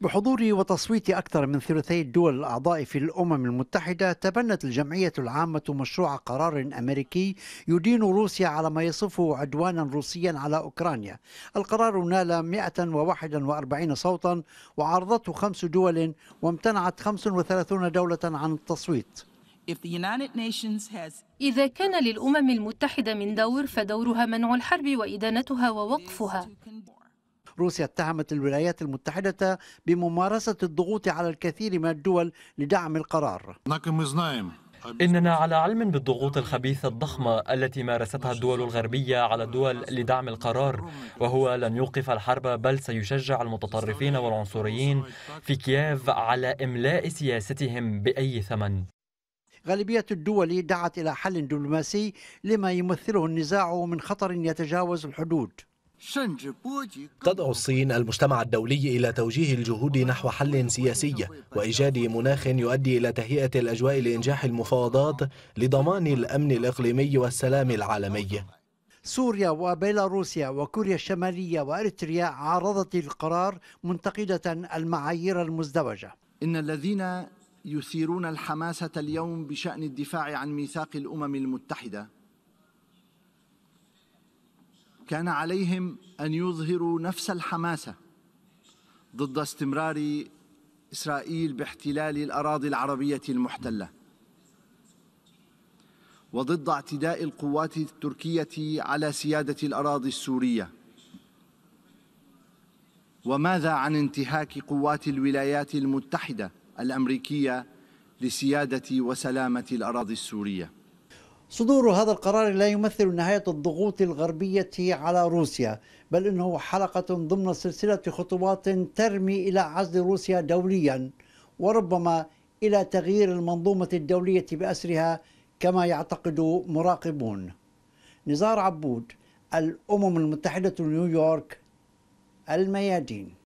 بحضور وتصويت أكثر من ثلثي الدول الأعضاء في الأمم المتحدة تبنت الجمعية العامة مشروع قرار أمريكي يدين روسيا على ما يصفه عدوانا روسيا على أوكرانيا القرار نال 141 صوتا وعارضته خمس دول وامتنعت 35 دولة عن التصويت إذا كان للأمم المتحدة من دور فدورها منع الحرب وإدانتها ووقفها روسيا اتهمت الولايات المتحدة بممارسة الضغوط على الكثير من الدول لدعم القرار إننا على علم بالضغوط الخبيثة الضخمة التي مارستها الدول الغربية على الدول لدعم القرار وهو لن يوقف الحرب بل سيشجع المتطرفين والعنصريين في كييف على إملاء سياستهم بأي ثمن غالبية الدول دعت إلى حل دبلوماسي لما يمثله النزاع من خطر يتجاوز الحدود تدعو الصين المجتمع الدولي إلى توجيه الجهود نحو حل سياسي وإيجاد مناخ يؤدي إلى تهيئة الأجواء لإنجاح المفاوضات لضمان الأمن الإقليمي والسلام العالمي سوريا وبيلاروسيا وكوريا الشمالية وأريتريا عارضت القرار منتقدة المعايير المزدوجة إن الذين يثيرون الحماسة اليوم بشأن الدفاع عن ميثاق الأمم المتحدة كان عليهم أن يظهروا نفس الحماسة ضد استمرار إسرائيل باحتلال الأراضي العربية المحتلة وضد اعتداء القوات التركية على سيادة الأراضي السورية وماذا عن انتهاك قوات الولايات المتحدة الأمريكية لسيادة وسلامة الأراضي السورية صدور هذا القرار لا يمثل نهاية الضغوط الغربية على روسيا بل إنه حلقة ضمن سلسلة خطوات ترمي إلى عزل روسيا دوليا وربما إلى تغيير المنظومة الدولية بأسرها كما يعتقد مراقبون نزار عبود الأمم المتحدة نيويورك الميادين